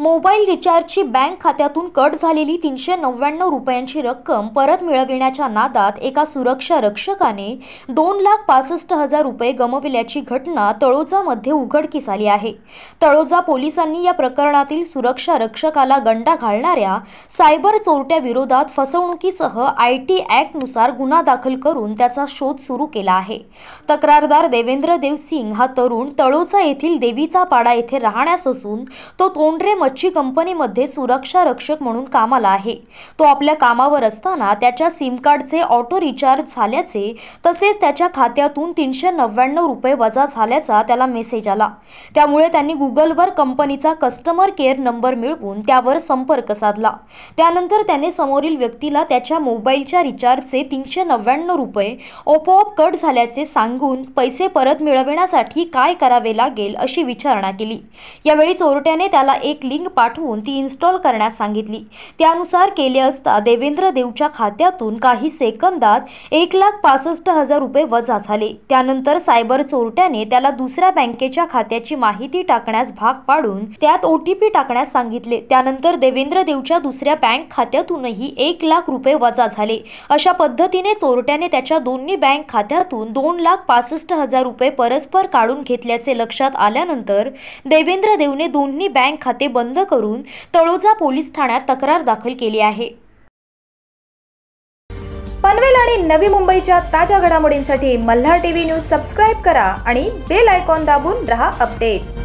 mobile रिचार्जची bank खात्यातून cut झालेली तीनशे नव्याण्णव रुपयांची रक्कम परत मिळविण्याच्या नादात एका सुरक्षा रक्षकाने दोन लाख पासष्ट हजार रुपये गमविल्याची घटना तळोजामध्ये उघडकीस आली आहे तळोजा पोलिसांनी या प्रकरणातील सुरक्षा रक्षकाला गंडा घालणाऱ्या सायबर चोरट्या विरोधात फसवणुकीसह आय टी ॲक्टनुसार गुन्हा दाखल करून त्याचा शोध सुरू केला आहे तक्रारदार देवेंद्र देव सिंग हा तरुण तळोजा येथील देवीचा पाडा येथे राहण्यास असून तो तोंडरे मच्छी कंपनीमध्ये सुरक्षा रक्षक म्हणून कामाला आहे तो आपल्या कामावर असताना त्याच्या सिम कार्डचे ऑटो रिचार्ज झाल्याचे तसेच त्याच्या खात्यातून तीनशे नव्याण्णव रुपये वजा झाल्याचा त्याला मेसेज आला त्यामुळे त्यांनी गुगलवर कंपनीचा कस्टमर केअर नंबर मिळवून त्यावर संपर्क साधला त्यानंतर त्याने समोरील व्यक्तीला त्याच्या मोबाईलच्या रिचार्जचे तीनशे नव्याण्णव रुपये ओपोआप कट झाल्याचे सांगून पैसे परत मिळवण्यासाठी काय करावे लागेल अशी विचारणा केली यावेळी चोरट्याने त्याला एक लिंक पाठवून ती इन्स्टॉल करण्यास सांगितली त्यानुसार केले असता देवेंद्र देवच्या खात्यातून काही सेकंदात एक लाख पासष्ट हजार रुपये वजा झाले त्यानंतर सायबर चोरट्याने त्याला दुसऱ्या बँकेच्या खात्याची माहिती टाकण्यास भाग पाडून त्यात ओ टाकण्यास सांगितले त्यानंतर देवेंद्र देवच्या दुसऱ्या बँक खात्यातूनही एक लाख रुपये वजा झाले अशा पद्धतीने चोरट्याने त्याच्या दोन्ही बँक खात्यातून दोन लाख पासष्ट हजार रुपये परस्पर काढून घेतल्याचे लक्षात आल्यानंतर देवेंद्र देवने दोन्ही बँक खाते बंद बंद करून तळोजा पोलीस ठाण्यात तक्रार दाखल केली आहे पनवेल आणि नवी मुंबईच्या ताज्या घडामोडींसाठी मल्हार टीव्ही न्यूज सबस्क्राईब करा आणि बेल आयकॉन दाबून रहा अपडेट